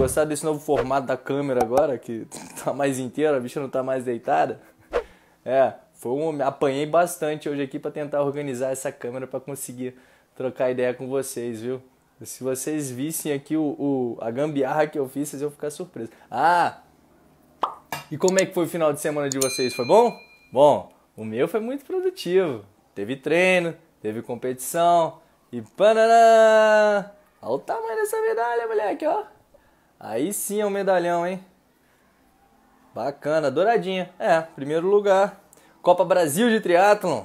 gostar desse novo formato da câmera agora, que tá mais inteira, a bicha não tá mais deitada? É, foi um, apanhei bastante hoje aqui para tentar organizar essa câmera para conseguir trocar ideia com vocês, viu? Se vocês vissem aqui o, o, a gambiarra que eu fiz, vocês iam ficar surpresos. Ah! E como é que foi o final de semana de vocês? Foi bom? Bom, o meu foi muito produtivo. Teve treino, teve competição e pananã! Olha o tamanho dessa medalha, moleque, ó! Aí sim é um medalhão, hein? Bacana, douradinha. É, primeiro lugar. Copa Brasil de Triatlon.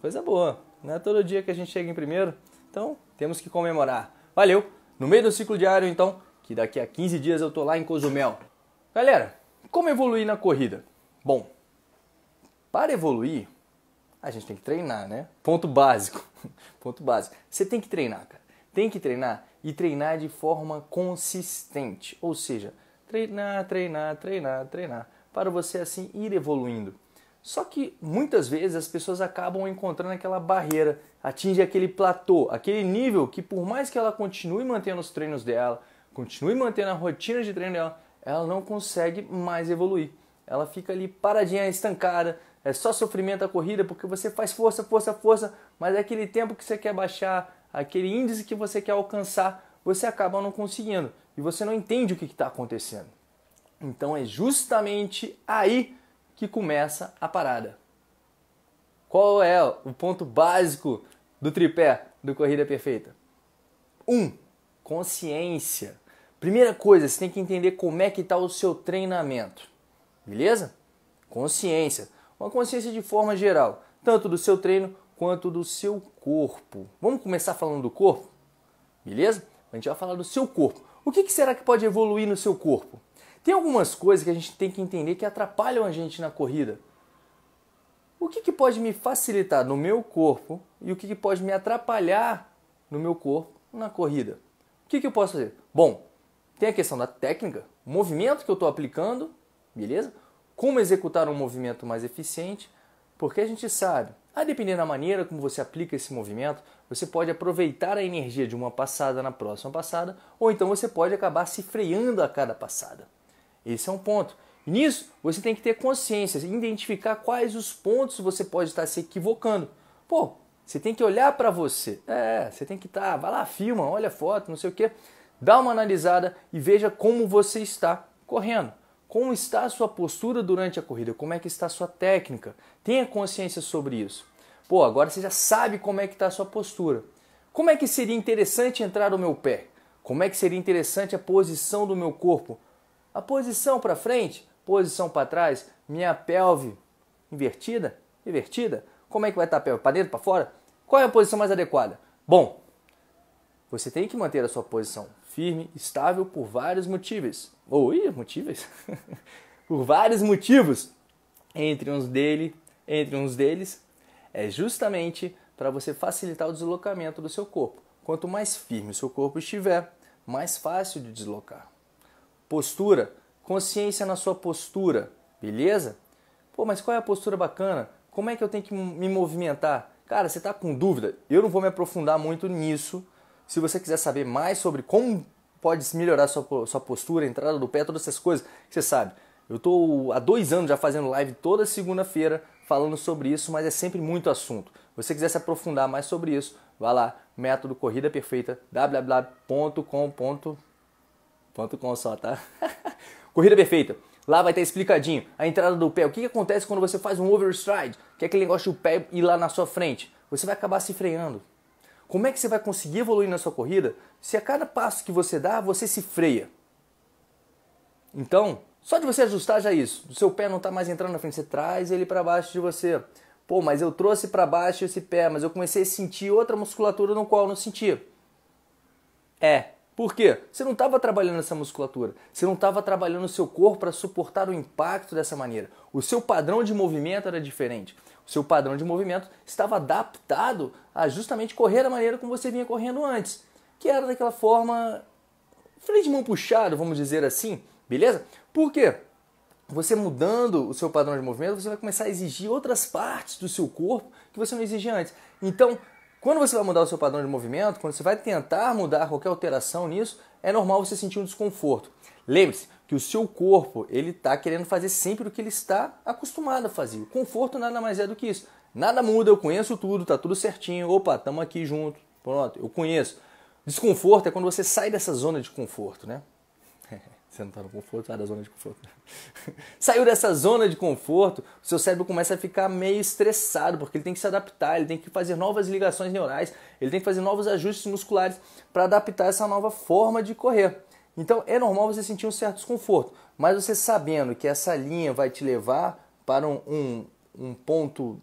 Coisa boa. Não é todo dia que a gente chega em primeiro. Então, temos que comemorar. Valeu! No meio do ciclo diário, então, que daqui a 15 dias eu tô lá em Cozumel. Galera, como evoluir na corrida? Bom, para evoluir, a gente tem que treinar, né? Ponto básico. Ponto básico. Você tem que treinar, cara. Tem que treinar e treinar de forma consistente. Ou seja, treinar, treinar, treinar, treinar, para você assim ir evoluindo. Só que muitas vezes as pessoas acabam encontrando aquela barreira, atinge aquele platô, aquele nível que por mais que ela continue mantendo os treinos dela, continue mantendo a rotina de treino dela, ela não consegue mais evoluir. Ela fica ali paradinha, estancada, é só sofrimento a corrida porque você faz força, força, força, mas é aquele tempo que você quer baixar, aquele índice que você quer alcançar, você acaba não conseguindo e você não entende o que está acontecendo. Então é justamente aí que começa a parada. Qual é o ponto básico do tripé do Corrida Perfeita? 1. Um, consciência. Primeira coisa, você tem que entender como é que está o seu treinamento. Beleza? Consciência. Uma consciência de forma geral, tanto do seu treino quanto do seu corpo. Vamos começar falando do corpo? Beleza? A gente vai falar do seu corpo. O que, que será que pode evoluir no seu corpo? Tem algumas coisas que a gente tem que entender que atrapalham a gente na corrida. O que, que pode me facilitar no meu corpo e o que, que pode me atrapalhar no meu corpo na corrida? O que, que eu posso fazer? Bom, tem a questão da técnica, movimento que eu estou aplicando, beleza? Como executar um movimento mais eficiente, porque a gente sabe a depender da maneira como você aplica esse movimento, você pode aproveitar a energia de uma passada na próxima passada, ou então você pode acabar se freando a cada passada. Esse é um ponto. E nisso, você tem que ter consciência, identificar quais os pontos você pode estar se equivocando. Pô, você tem que olhar para você. É, você tem que estar, tá, vai lá, filma, olha a foto, não sei o quê. Dá uma analisada e veja como você está correndo. Como está a sua postura durante a corrida? Como é que está a sua técnica? Tenha consciência sobre isso. Pô, agora você já sabe como é que está a sua postura. Como é que seria interessante entrar o meu pé? Como é que seria interessante a posição do meu corpo? A posição para frente, posição para trás, minha pelve invertida, invertida. Como é que vai estar tá a pelve? Para dentro, para fora? Qual é a posição mais adequada? Bom, você tem que manter a sua posição firme, estável por vários motivos ou ia, motivos, por vários motivos, entre uns dele, entre uns deles, é justamente para você facilitar o deslocamento do seu corpo. Quanto mais firme o seu corpo estiver, mais fácil de deslocar. Postura, consciência na sua postura, beleza? Pô, mas qual é a postura bacana? Como é que eu tenho que me movimentar? Cara, você está com dúvida? Eu não vou me aprofundar muito nisso. Se você quiser saber mais sobre como pode melhorar sua, sua postura, entrada do pé, todas essas coisas que você sabe. Eu estou há dois anos já fazendo live toda segunda-feira falando sobre isso, mas é sempre muito assunto. Se você quiser se aprofundar mais sobre isso, vá lá, método corrida perfeita, www.com.com só, tá? corrida perfeita. Lá vai estar explicadinho a entrada do pé, o que, que acontece quando você faz um overstride, que é aquele negócio do pé ir lá na sua frente. Você vai acabar se freando. Como é que você vai conseguir evoluir na sua corrida se a cada passo que você dá, você se freia? Então, só de você ajustar já é isso, o seu pé não está mais entrando na frente, você traz ele para baixo de você. Pô, mas eu trouxe para baixo esse pé, mas eu comecei a sentir outra musculatura no qual eu não sentia. É, por quê? Você não estava trabalhando essa musculatura, você não estava trabalhando o seu corpo para suportar o impacto dessa maneira. O seu padrão de movimento era diferente. O seu padrão de movimento estava adaptado a justamente correr da maneira como você vinha correndo antes, que era daquela forma frente de mão puxado, vamos dizer assim, beleza? Por quê? Você mudando o seu padrão de movimento, você vai começar a exigir outras partes do seu corpo que você não exigia antes. Então, quando você vai mudar o seu padrão de movimento, quando você vai tentar mudar qualquer alteração nisso, é normal você sentir um desconforto. Lembre-se que o seu corpo ele está querendo fazer sempre o que ele está acostumado a fazer. O conforto nada mais é do que isso. Nada muda, eu conheço tudo, tá tudo certinho. Opa, estamos aqui junto. Pronto, eu conheço. Desconforto é quando você sai dessa zona de conforto, né? Você não está no conforto, sai da zona de conforto. Saiu dessa zona de conforto, o seu cérebro começa a ficar meio estressado, porque ele tem que se adaptar, ele tem que fazer novas ligações neurais, ele tem que fazer novos ajustes musculares para adaptar essa nova forma de correr. Então é normal você sentir um certo desconforto, mas você sabendo que essa linha vai te levar para um, um, um ponto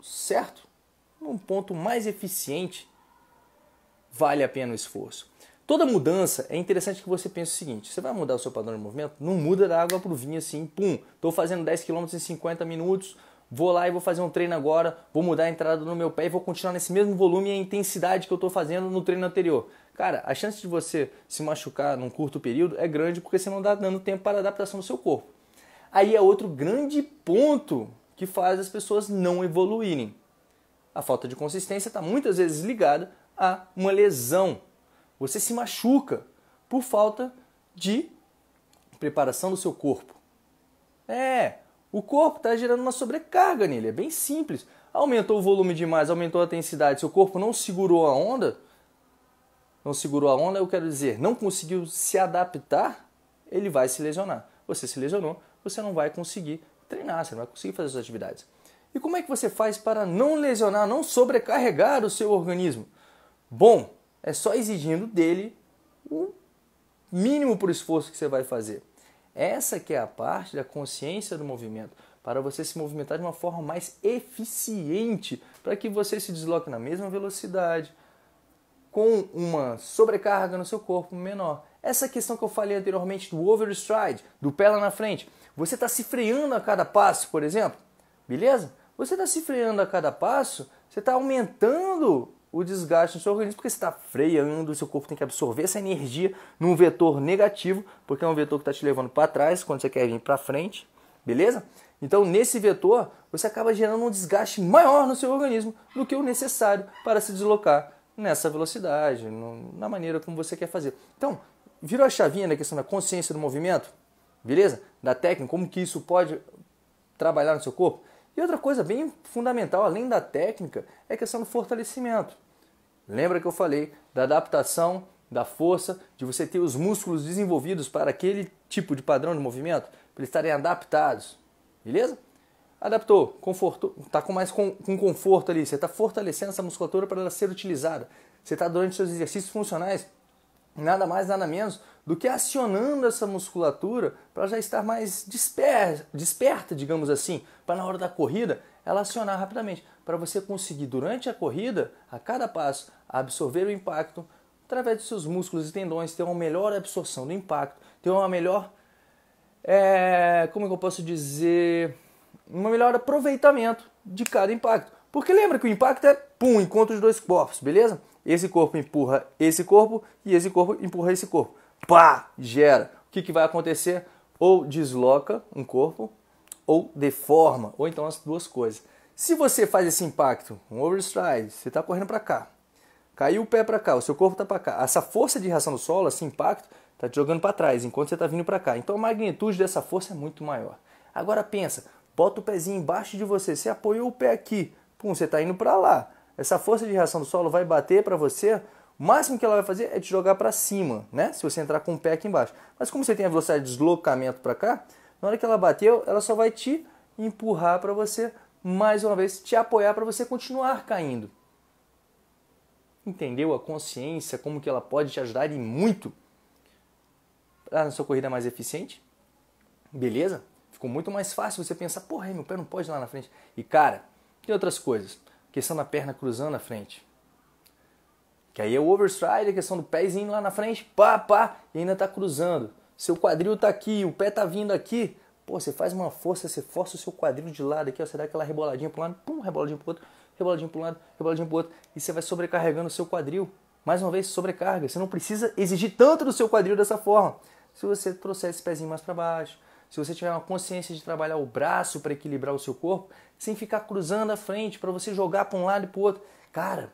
certo, um ponto mais eficiente, vale a pena o esforço. Toda mudança é interessante que você pense o seguinte: você vai mudar o seu padrão de movimento? Não muda da água para o vinho assim, pum, estou fazendo 10 km em 50 minutos, vou lá e vou fazer um treino agora, vou mudar a entrada no meu pé e vou continuar nesse mesmo volume e a intensidade que eu estou fazendo no treino anterior. Cara, a chance de você se machucar num curto período é grande porque você não está dando tempo para a adaptação do seu corpo. Aí é outro grande ponto que faz as pessoas não evoluírem. A falta de consistência está muitas vezes ligada a uma lesão você se machuca por falta de preparação do seu corpo. É, o corpo está gerando uma sobrecarga nele, é bem simples. Aumentou o volume demais, aumentou a intensidade, seu corpo não segurou a onda, não segurou a onda, eu quero dizer, não conseguiu se adaptar, ele vai se lesionar. Você se lesionou, você não vai conseguir treinar, você não vai conseguir fazer suas atividades. E como é que você faz para não lesionar, não sobrecarregar o seu organismo? Bom, é só exigindo dele o mínimo por esforço que você vai fazer. Essa que é a parte da consciência do movimento, para você se movimentar de uma forma mais eficiente, para que você se desloque na mesma velocidade, com uma sobrecarga no seu corpo menor. Essa questão que eu falei anteriormente do overstride, do pé lá na frente, você está se freando a cada passo, por exemplo, beleza? Você está se freando a cada passo, você está aumentando o desgaste no seu organismo, porque você está freando, seu corpo tem que absorver essa energia num vetor negativo, porque é um vetor que está te levando para trás quando você quer vir para frente, beleza? Então, nesse vetor, você acaba gerando um desgaste maior no seu organismo do que o necessário para se deslocar nessa velocidade, no, na maneira como você quer fazer. Então, virou a chavinha na questão da consciência do movimento, beleza? Da técnica, como que isso pode trabalhar no seu corpo? E outra coisa bem fundamental, além da técnica, é a questão do fortalecimento. Lembra que eu falei da adaptação da força, de você ter os músculos desenvolvidos para aquele tipo de padrão de movimento, para eles estarem adaptados, beleza? Adaptou, confortou, está com mais com, com conforto ali, você está fortalecendo essa musculatura para ela ser utilizada. Você está durante seus exercícios funcionais, nada mais, nada menos do que acionando essa musculatura para já estar mais desper, desperta, digamos assim, para na hora da corrida ela acionar rapidamente, para você conseguir durante a corrida, a cada passo, absorver o impacto através dos seus músculos e tendões, ter uma melhor absorção do impacto, ter uma melhor, é, como eu posso dizer, um melhor aproveitamento de cada impacto. Porque lembra que o impacto é pum, encontro de dois corpos, beleza? Esse corpo empurra esse corpo e esse corpo empurra esse corpo pá, gera. O que, que vai acontecer? Ou desloca um corpo, ou deforma, ou então as duas coisas. Se você faz esse impacto, um overstride, você está correndo para cá, caiu o pé para cá, o seu corpo está para cá, essa força de reação do solo, esse impacto, está te jogando para trás, enquanto você está vindo para cá. Então a magnitude dessa força é muito maior. Agora pensa, bota o pezinho embaixo de você, você apoiou o pé aqui, pum, você está indo para lá. Essa força de reação do solo vai bater para você o máximo que ela vai fazer é te jogar para cima, né? Se você entrar com o pé aqui embaixo. Mas como você tem a velocidade de deslocamento para cá, na hora que ela bateu, ela só vai te empurrar para você mais uma vez te apoiar para você continuar caindo. Entendeu a consciência, como que ela pode te ajudar e muito para ah, a sua corrida mais eficiente? Beleza? Ficou muito mais fácil você pensar, porra, meu pé não pode ir lá na frente. E cara, tem outras coisas. Questão da perna cruzando na frente. Que aí é o overstride, a questão do pezinho lá na frente, pá, pá, e ainda tá cruzando. Seu quadril tá aqui, o pé tá vindo aqui. Pô, você faz uma força, você força o seu quadril de lado aqui, ó, você dá aquela reboladinha pro lado, pum, reboladinha pro outro, reboladinha pro lado, reboladinha pro outro. E você vai sobrecarregando o seu quadril. Mais uma vez, sobrecarga. Você não precisa exigir tanto do seu quadril dessa forma. Se você trouxer esse pezinho mais para baixo, se você tiver uma consciência de trabalhar o braço para equilibrar o seu corpo, sem ficar cruzando a frente para você jogar para um lado e para outro. Cara,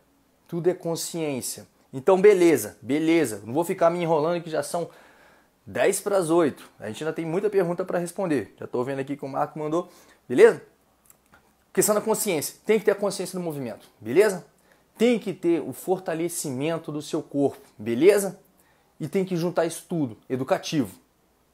tudo é consciência. Então, beleza, beleza. Não vou ficar me enrolando que já são 10 para as 8. A gente ainda tem muita pergunta para responder. Já estou vendo aqui que o Marco mandou. Beleza? Questão da consciência. Tem que ter a consciência do movimento. Beleza? Tem que ter o fortalecimento do seu corpo. Beleza? E tem que juntar isso tudo. Educativo.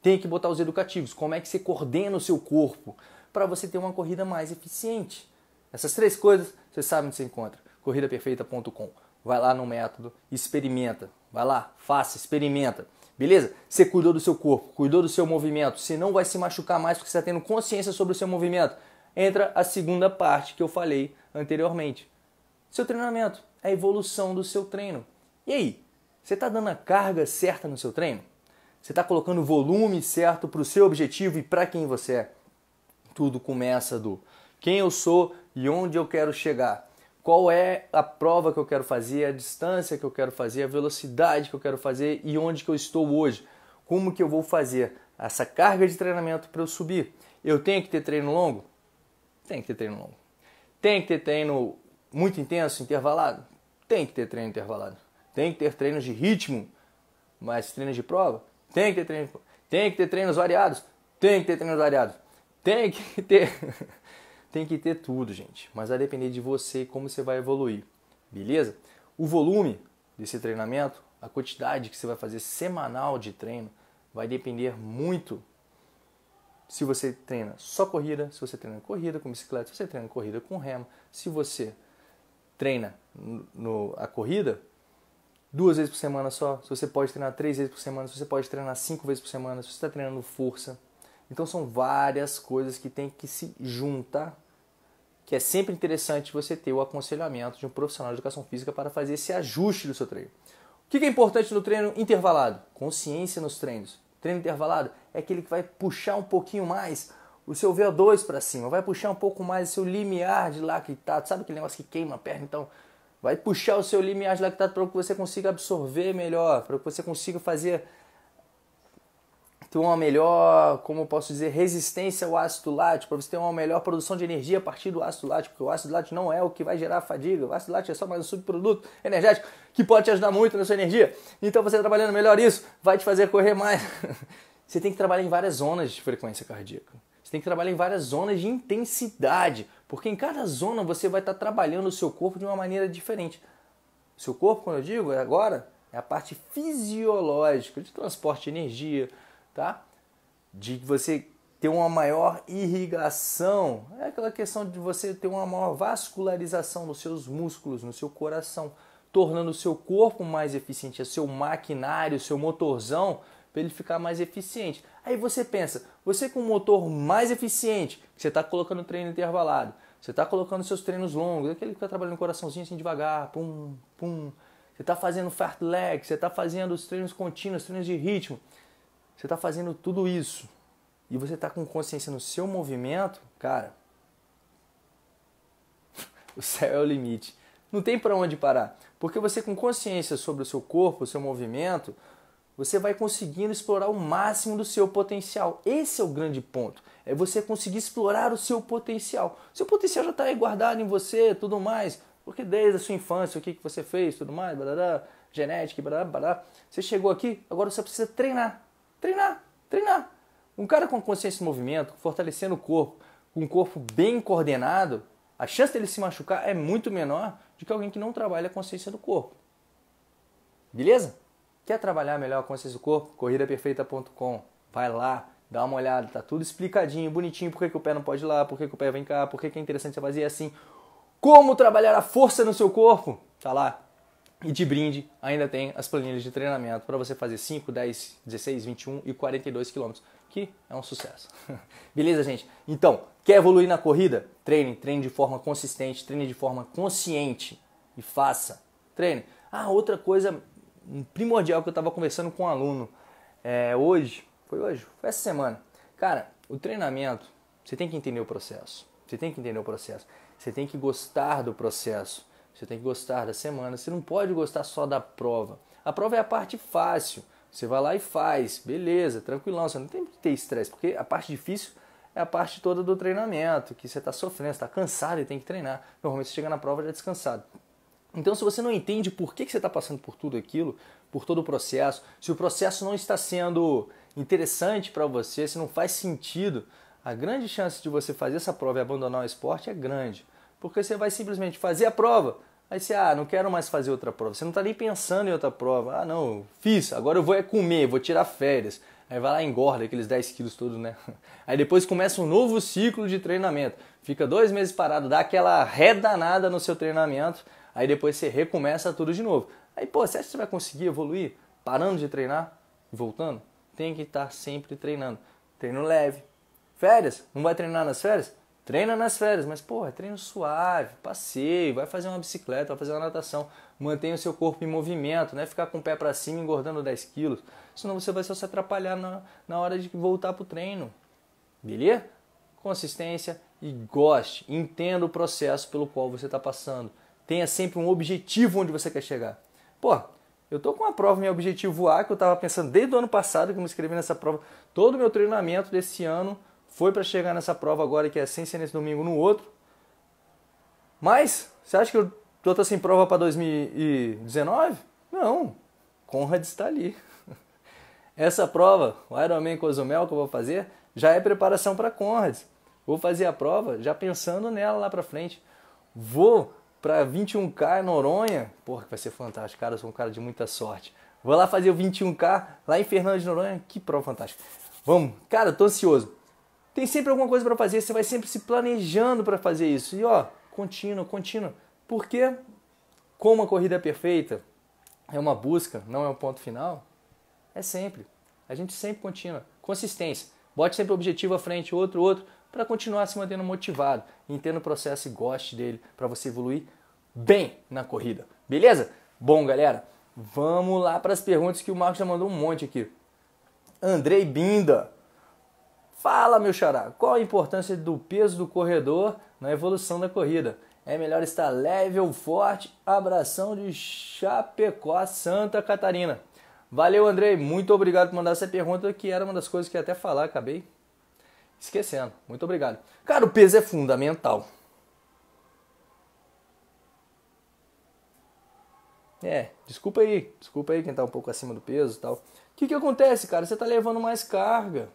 Tem que botar os educativos. Como é que você coordena o seu corpo para você ter uma corrida mais eficiente? Essas três coisas você sabe onde você encontra corridaperfeita.com. Vai lá no método, experimenta. Vai lá, faça, experimenta. Beleza? Você cuidou do seu corpo, cuidou do seu movimento. Você não vai se machucar mais porque você está tendo consciência sobre o seu movimento. Entra a segunda parte que eu falei anteriormente. Seu treinamento, a evolução do seu treino. E aí? Você está dando a carga certa no seu treino? Você está colocando o volume certo para o seu objetivo e para quem você é? Tudo começa do quem eu sou e onde eu quero chegar qual é a prova que eu quero fazer, a distância que eu quero fazer, a velocidade que eu quero fazer e onde que eu estou hoje. Como que eu vou fazer essa carga de treinamento para eu subir? Eu tenho que ter treino longo? Tem que ter treino longo. Tem que ter treino muito intenso, intervalado? Tem que ter treino intervalado. Tem que ter treinos de ritmo, mas treinos de prova? Tem que ter treino. Tem que ter treinos variados? Tem que ter treinos variados. Tem que ter tem que ter tudo, gente, mas vai depender de você e como você vai evoluir, beleza? O volume desse treinamento, a quantidade que você vai fazer semanal de treino, vai depender muito se você treina só corrida, se você treina corrida com bicicleta, se você treina corrida com remo, se você treina no, a corrida duas vezes por semana só, se você pode treinar três vezes por semana, se você pode treinar cinco vezes por semana, se você está treinando força, então são várias coisas que tem que se juntar, que é sempre interessante você ter o aconselhamento de um profissional de educação física para fazer esse ajuste do seu treino. O que é importante no treino intervalado? Consciência nos treinos. Treino intervalado é aquele que vai puxar um pouquinho mais o seu VO2 para cima, vai puxar um pouco mais o seu limiar de lactato, tá, sabe aquele negócio que queima a perna? Então, vai puxar o seu limiar de lactato tá para que você consiga absorver melhor, para que você consiga fazer ter uma melhor, como posso dizer, resistência ao ácido lático, para você ter uma melhor produção de energia a partir do ácido lático, porque o ácido lático não é o que vai gerar fadiga, o ácido lático é só mais um subproduto energético que pode te ajudar muito na sua energia. Então você trabalhando melhor isso vai te fazer correr mais. Você tem que trabalhar em várias zonas de frequência cardíaca. Você tem que trabalhar em várias zonas de intensidade, porque em cada zona você vai estar trabalhando o seu corpo de uma maneira diferente. O seu corpo, quando eu digo é agora, é a parte fisiológica de transporte de energia, tá? De você ter uma maior irrigação, é aquela questão de você ter uma maior vascularização nos seus músculos, no seu coração, tornando o seu corpo mais eficiente, o seu maquinário, o seu motorzão, para ele ficar mais eficiente. Aí você pensa, você com um motor mais eficiente, você está colocando treino intervalado, você está colocando seus treinos longos, aquele que está trabalhando o coraçãozinho assim devagar, pum, pum. Você está fazendo fartlek, você está fazendo os treinos contínuos, os treinos de ritmo. Você está fazendo tudo isso e você está com consciência no seu movimento, cara, o céu é o limite. Não tem para onde parar. Porque você com consciência sobre o seu corpo, o seu movimento, você vai conseguindo explorar o máximo do seu potencial. Esse é o grande ponto. É você conseguir explorar o seu potencial. Seu potencial já está aí guardado em você, tudo mais. Porque desde a sua infância, o que, que você fez, tudo mais, barará, genética, barará, barará. Você chegou aqui, agora você precisa treinar. Treinar, treinar. Um cara com consciência de movimento, fortalecendo o corpo, com um corpo bem coordenado, a chance dele se machucar é muito menor do que alguém que não trabalha a consciência do corpo. Beleza? Quer trabalhar melhor a consciência do corpo? Corridaperfeita.com. Vai lá, dá uma olhada, tá tudo explicadinho, bonitinho, por que, que o pé não pode ir lá, por que, que o pé vem cá, por que, que é interessante você fazer assim. Como trabalhar a força no seu corpo? Tá lá, e de brinde, ainda tem as planilhas de treinamento para você fazer 5, 10, 16, 21 e 42 quilômetros, que é um sucesso. Beleza, gente? Então, quer evoluir na corrida? Treine, treine de forma consistente, treine de forma consciente e faça. Treine. Ah, outra coisa primordial que eu estava conversando com um aluno é, hoje, foi hoje, foi essa semana. Cara, o treinamento, você tem que entender o processo. Você tem que entender o processo. Você tem que gostar do processo. Você tem que gostar da semana. Você não pode gostar só da prova. A prova é a parte fácil. Você vai lá e faz, beleza, tranquilão. Você não tem que ter estresse, porque a parte difícil é a parte toda do treinamento, que você está sofrendo, está cansado e tem que treinar. Normalmente você chega na prova já é descansado. Então, se você não entende por que, que você está passando por tudo aquilo, por todo o processo, se o processo não está sendo interessante para você, se não faz sentido, a grande chance de você fazer essa prova e abandonar o esporte é grande. Porque você vai simplesmente fazer a prova, Aí você, ah, não quero mais fazer outra prova. Você não está nem pensando em outra prova. Ah, não, fiz, agora eu vou é comer, vou tirar férias. Aí vai lá e engorda aqueles 10 quilos todos, né? Aí depois começa um novo ciclo de treinamento. Fica dois meses parado, dá aquela redanada no seu treinamento. Aí depois você recomeça tudo de novo. Aí, pô, você acha que você vai conseguir evoluir parando de treinar e voltando? Tem que estar tá sempre treinando. Treino leve. Férias? Não vai treinar nas férias? Treina nas férias, mas porra, é treino suave, passeio, vai fazer uma bicicleta, vai fazer uma natação, mantenha o seu corpo em movimento, não é ficar com o pé para cima engordando 10 quilos, senão você vai só se atrapalhar na, na hora de voltar pro treino. Beleza? Consistência e goste, entenda o processo pelo qual você está passando. Tenha sempre um objetivo onde você quer chegar. Pô, eu tô com a prova, meu objetivo A, que eu estava pensando desde o ano passado que eu me inscrevi nessa prova, todo o meu treinamento desse ano foi para chegar nessa prova agora que é sem ser nesse domingo no outro. Mas, você acha que eu tô sem prova para 2019? Não, Conrad está ali. Essa prova, o Ironman Cozumel que eu vou fazer, já é preparação para Conrad. Vou fazer a prova já pensando nela lá para frente. Vou para 21K Noronha, porra, que vai ser fantástico, cara, eu sou um cara de muita sorte. Vou lá fazer o 21K lá em Fernando de Noronha, que prova fantástica. Vamos, cara, tô ansioso. Tem sempre alguma coisa para fazer, você vai sempre se planejando para fazer isso. E ó, contínuo, contínuo. Porque, como a corrida é perfeita é uma busca, não é um ponto final, é sempre. A gente sempre continua. Consistência. Bote sempre objetivo à frente, outro, outro, para continuar se mantendo motivado, entenda o processo e goste dele, para você evoluir bem na corrida. Beleza? Bom, galera, vamos lá para as perguntas que o Marcos já mandou um monte aqui. Andrei Binda. Fala, meu xará, qual a importância do peso do corredor na evolução da corrida? É melhor estar leve ou forte? Abração de Chapecó, Santa Catarina. Valeu, Andrei, muito obrigado por mandar essa pergunta, que era uma das coisas que ia até falar, acabei esquecendo. Muito obrigado. Cara, o peso é fundamental. É, desculpa aí, desculpa aí quem tá um pouco acima do peso e tal. O que que acontece, cara? Você tá levando mais carga.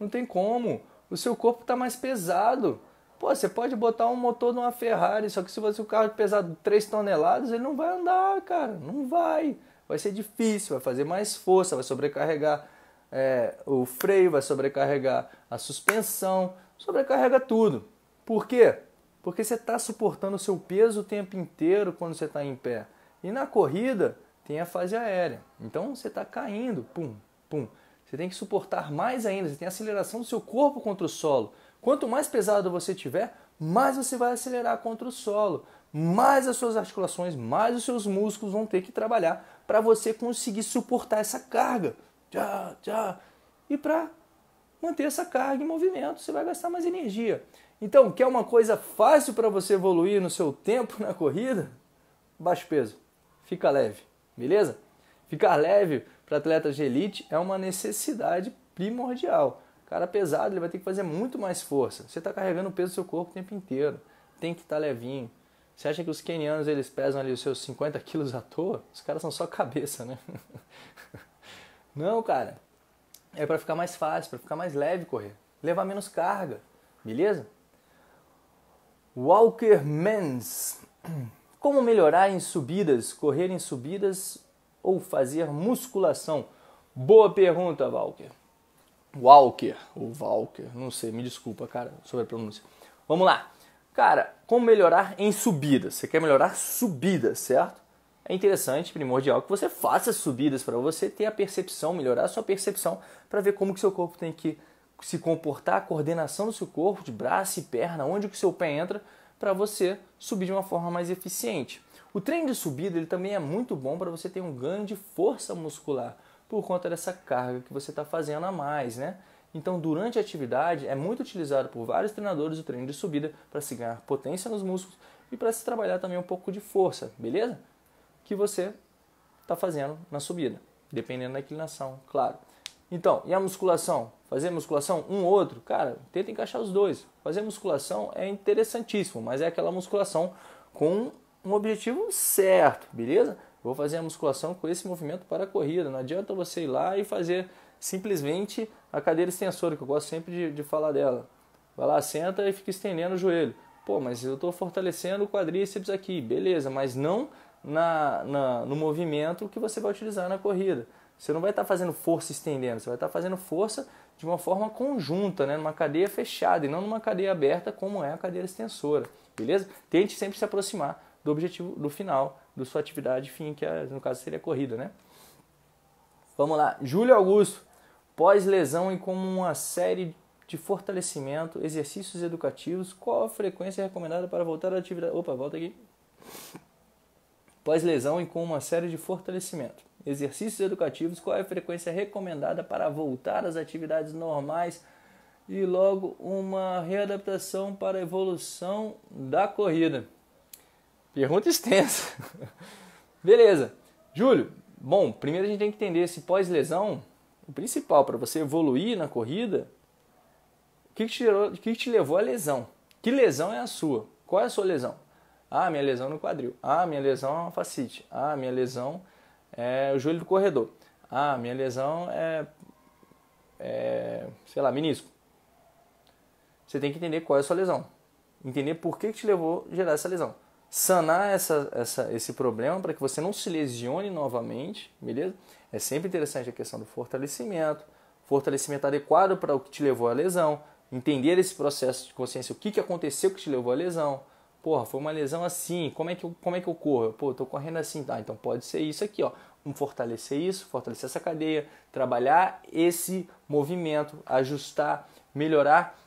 Não tem como. O seu corpo está mais pesado. Pô, você pode botar um motor numa Ferrari, só que se você o carro pesar 3 toneladas, ele não vai andar, cara. Não vai. Vai ser difícil, vai fazer mais força, vai sobrecarregar é, o freio, vai sobrecarregar a suspensão, sobrecarrega tudo. Por quê? Porque você está suportando o seu peso o tempo inteiro quando você está em pé. E na corrida tem a fase aérea. Então você está caindo, pum, pum. Você tem que suportar mais ainda, você tem a aceleração do seu corpo contra o solo. Quanto mais pesado você tiver, mais você vai acelerar contra o solo, mais as suas articulações, mais os seus músculos vão ter que trabalhar para você conseguir suportar essa carga. Tchá, tchá. E para manter essa carga em movimento, você vai gastar mais energia. Então, quer uma coisa fácil para você evoluir no seu tempo na corrida? Baixo peso. Fica leve, beleza? Ficar leve para atletas de elite é uma necessidade primordial. Cara pesado, ele vai ter que fazer muito mais força. Você está carregando o peso do seu corpo o tempo inteiro. Tem que estar tá levinho. Você acha que os kenianos eles pesam ali os seus 50 quilos à toa? Os caras são só cabeça, né? Não, cara. É para ficar mais fácil, para ficar mais leve correr. Levar menos carga, beleza? Walker Mans. Como melhorar em subidas, correr em subidas ou fazer musculação? Boa pergunta, Walker. Walker, ou Walker, não sei, me desculpa, cara, sobre a pronúncia. Vamos lá. Cara, como melhorar em subidas? Você quer melhorar subidas, certo? É interessante, primordial, que você faça subidas para você ter a percepção, melhorar a sua percepção para ver como que seu corpo tem que se comportar, a coordenação do seu corpo, de braço e perna, onde que o seu pé entra, para você subir de uma forma mais eficiente. O treino de subida ele também é muito bom para você ter um ganho de força muscular por conta dessa carga que você está fazendo a mais, né? Então, durante a atividade, é muito utilizado por vários treinadores o treino de subida para se ganhar potência nos músculos e para se trabalhar também um pouco de força, beleza? Que você está fazendo na subida, dependendo da inclinação, claro. Então, e a musculação? Fazer musculação um outro? Cara, tenta encaixar os dois. Fazer musculação é interessantíssimo, mas é aquela musculação com um objetivo certo, beleza? Vou fazer a musculação com esse movimento para a corrida. Não adianta você ir lá e fazer simplesmente a cadeira extensora, que eu gosto sempre de, de falar dela. Vai lá, senta e fica estendendo o joelho. Pô, mas eu estou fortalecendo o quadríceps aqui, beleza, mas não na, na, no movimento que você vai utilizar na corrida. Você não vai estar tá fazendo força estendendo, você vai estar tá fazendo força de uma forma conjunta, né? numa cadeia fechada e não numa cadeia aberta como é a cadeira extensora, beleza? Tente sempre se aproximar do objetivo, do final, da sua atividade fim, que é, no caso seria a corrida, né? Vamos lá, Júlio Augusto, pós-lesão e como uma série de fortalecimento, exercícios educativos, qual a frequência recomendada para voltar à atividade? Opa, volta aqui. Pós-lesão e com uma série de fortalecimento, exercícios educativos, qual é a frequência recomendada para voltar às atividades normais e logo uma readaptação para a evolução da corrida? Pergunta extensa. Beleza. Júlio, bom, primeiro a gente tem que entender se pós-lesão, o principal para você evoluir na corrida, o que, te, o que te levou à lesão? Que lesão é a sua? Qual é a sua lesão? Ah, minha lesão no quadril. Ah, minha lesão é uma facite. Ah, minha lesão é o joelho do corredor. Ah, minha lesão é, é sei lá, menisco. Você tem que entender qual é a sua lesão. Entender por que, que te levou a gerar essa lesão sanar essa, essa, esse problema para que você não se lesione novamente, beleza? É sempre interessante a questão do fortalecimento, fortalecimento adequado para o que te levou à lesão, entender esse processo de consciência, o que, que aconteceu que te levou à lesão. Porra, foi uma lesão assim, como é que eu, como é que eu corro? Pô, eu tô correndo assim, tá, então pode ser isso aqui, ó. Vamos fortalecer isso, fortalecer essa cadeia, trabalhar esse movimento, ajustar, melhorar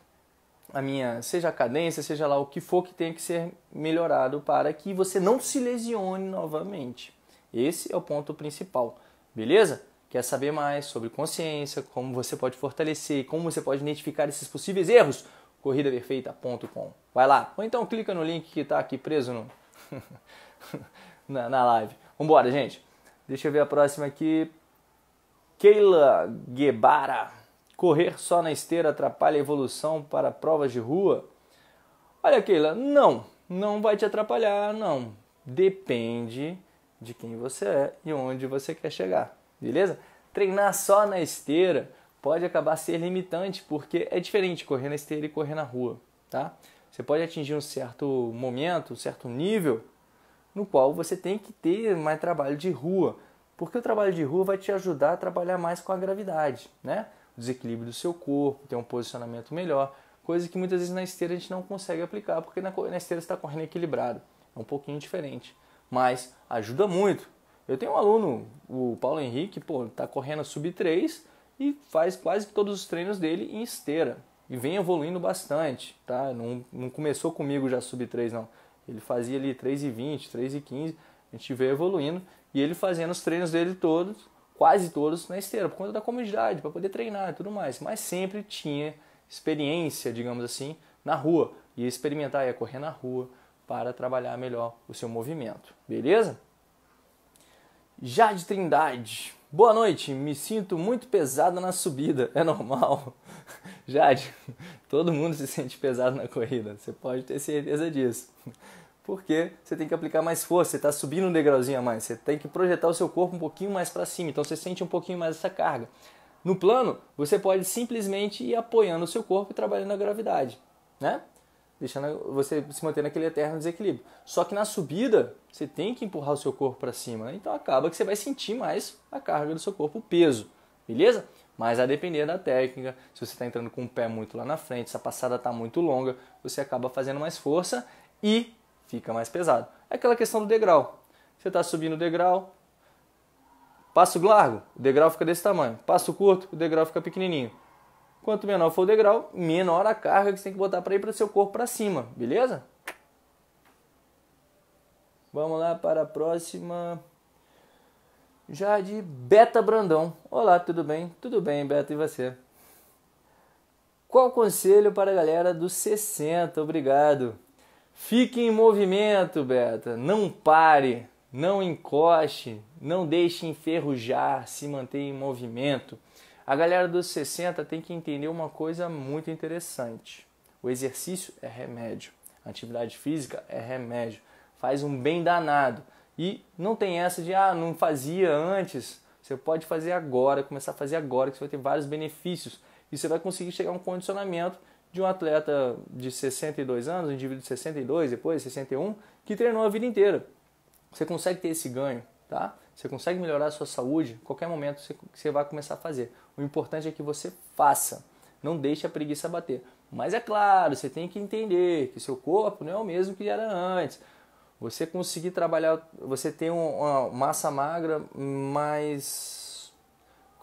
a minha, seja a cadência, seja lá o que for que tenha que ser melhorado para que você não se lesione novamente. Esse é o ponto principal, beleza? Quer saber mais sobre consciência, como você pode fortalecer como você pode identificar esses possíveis erros? corridaperfeita.com. Vai lá, ou então clica no link que está aqui preso no... na, na live. Vambora, gente. Deixa eu ver a próxima aqui. Keila Guevara. Correr só na esteira atrapalha a evolução para provas de rua? Olha, Keila, não, não vai te atrapalhar, não. Depende de quem você é e onde você quer chegar, beleza? Treinar só na esteira pode acabar ser limitante, porque é diferente correr na esteira e correr na rua, tá? Você pode atingir um certo momento, um certo nível, no qual você tem que ter mais trabalho de rua, porque o trabalho de rua vai te ajudar a trabalhar mais com a gravidade, né? desequilíbrio do seu corpo, ter um posicionamento melhor, coisa que muitas vezes na esteira a gente não consegue aplicar, porque na, na esteira você está correndo equilibrado, é um pouquinho diferente, mas ajuda muito. Eu tenho um aluno, o Paulo Henrique, pô, está correndo sub 3 e faz quase todos os treinos dele em esteira e vem evoluindo bastante, tá? Não, não começou comigo já sub 3 não. Ele fazia ali 3 e 20, 3 e 15, a gente vê evoluindo e ele fazendo os treinos dele todos quase todos na esteira, por conta da comodidade, para poder treinar e tudo mais. Mas sempre tinha experiência, digamos assim, na rua. Ia experimentar, ia correr na rua para trabalhar melhor o seu movimento. Beleza? Jade Trindade. Boa noite, me sinto muito pesado na subida, é normal. Jade, todo mundo se sente pesado na corrida, você pode ter certeza disso porque você tem que aplicar mais força, você está subindo um degrauzinho a mais, você tem que projetar o seu corpo um pouquinho mais para cima, então você sente um pouquinho mais essa carga. No plano, você pode simplesmente ir apoiando o seu corpo e trabalhando a gravidade, né? Deixando você se manter naquele eterno desequilíbrio. Só que na subida, você tem que empurrar o seu corpo para cima, né? então acaba que você vai sentir mais a carga do seu corpo, o peso, beleza? Mas a depender da técnica, se você está entrando com o pé muito lá na frente, se a passada está muito longa, você acaba fazendo mais força e fica mais pesado. É aquela questão do degrau. Você está subindo o degrau, passo largo, o degrau fica desse tamanho. Passo curto, o degrau fica pequenininho. Quanto menor for o degrau, menor a carga que você tem que botar para ir para o seu corpo para cima, beleza? Vamos lá para a próxima. Já de Beta Brandão. Olá, tudo bem? Tudo bem, Beta, e você? Qual o conselho para a galera dos 60? Obrigado. Fique em movimento, Beta. Não pare, não encoste, não deixe enferrujar, se mantenha em movimento. A galera dos 60 tem que entender uma coisa muito interessante. O exercício é remédio, a atividade física é remédio, faz um bem danado. E não tem essa de ah, não fazia antes. Você pode fazer agora, começar a fazer agora, que você vai ter vários benefícios e você vai conseguir chegar a um condicionamento de um atleta de 62 anos, um indivíduo de 62, depois 61, que treinou a vida inteira. Você consegue ter esse ganho, tá? Você consegue melhorar a sua saúde, qualquer momento você, você vai começar a fazer. O importante é que você faça, não deixe a preguiça bater. Mas é claro, você tem que entender que seu corpo não é o mesmo que era antes. Você conseguir trabalhar, você tem uma massa magra mais,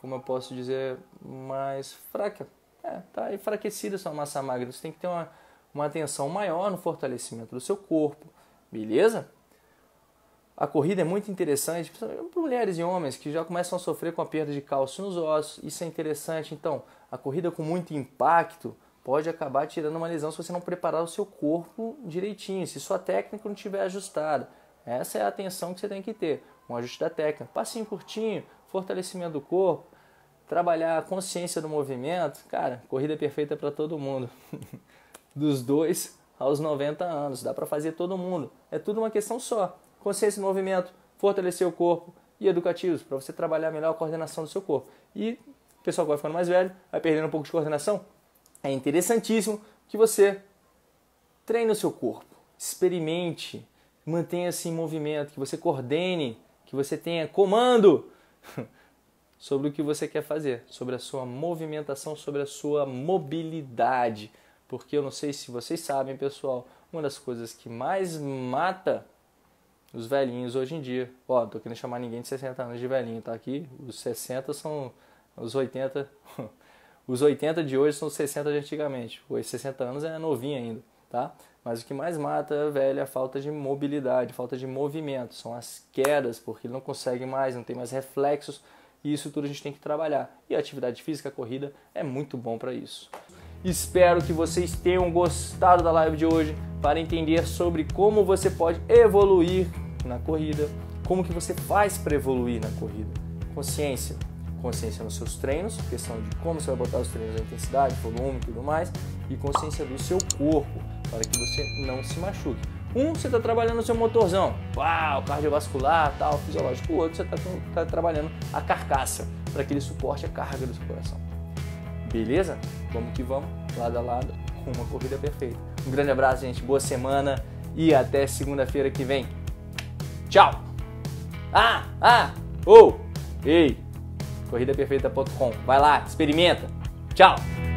como eu posso dizer, mais fraca é, tá enfraquecida sua massa magra. Você tem que ter uma, uma atenção maior no fortalecimento do seu corpo, beleza? A corrida é muito interessante, principalmente para mulheres e homens que já começam a sofrer com a perda de cálcio nos ossos. Isso é interessante. Então, a corrida com muito impacto pode acabar tirando uma lesão se você não preparar o seu corpo direitinho, se sua técnica não estiver ajustada. Essa é a atenção que você tem que ter. Um ajuste da técnica, passinho curtinho, fortalecimento do corpo, trabalhar a consciência do movimento, cara, corrida é perfeita para todo mundo. Dos 2 aos 90 anos, dá para fazer todo mundo. É tudo uma questão só. Consciência do movimento, fortalecer o corpo e educativos para você trabalhar melhor a coordenação do seu corpo. E o pessoal que vai ficando mais velho, vai perdendo um pouco de coordenação. É interessantíssimo que você treine o seu corpo, experimente, mantenha-se em movimento, que você coordene, que você tenha comando. sobre o que você quer fazer, sobre a sua movimentação, sobre a sua mobilidade. Porque eu não sei se vocês sabem, pessoal, uma das coisas que mais mata os velhinhos hoje em dia. Ó, oh, tô querendo chamar ninguém de 60 anos de velhinho, tá aqui? Os 60 são os 80. Os 80 de hoje são os 60 de antigamente. Os 60 anos é novinho ainda, tá? Mas o que mais mata, velho, é a falta de mobilidade, falta de movimento. São as quedas, porque ele não consegue mais, não tem mais reflexos e isso tudo a gente tem que trabalhar. E a atividade física, a corrida, é muito bom para isso. Espero que vocês tenham gostado da live de hoje para entender sobre como você pode evoluir na corrida, como que você faz para evoluir na corrida. Consciência, consciência nos seus treinos, questão de como você vai botar os treinos, a intensidade, volume e tudo mais, e consciência do seu corpo, para que você não se machuque. Um, você está trabalhando o seu motorzão, uau, cardiovascular, tal, fisiológico. O outro, você está tá trabalhando a carcaça, para que ele suporte a carga do seu coração. Beleza? Vamos que vamos, lado a lado, uma corrida perfeita. Um grande abraço, gente, boa semana e até segunda-feira que vem. Tchau! Ah, ah, ou, oh, ei, corridaperfeita.com. Vai lá, experimenta. Tchau!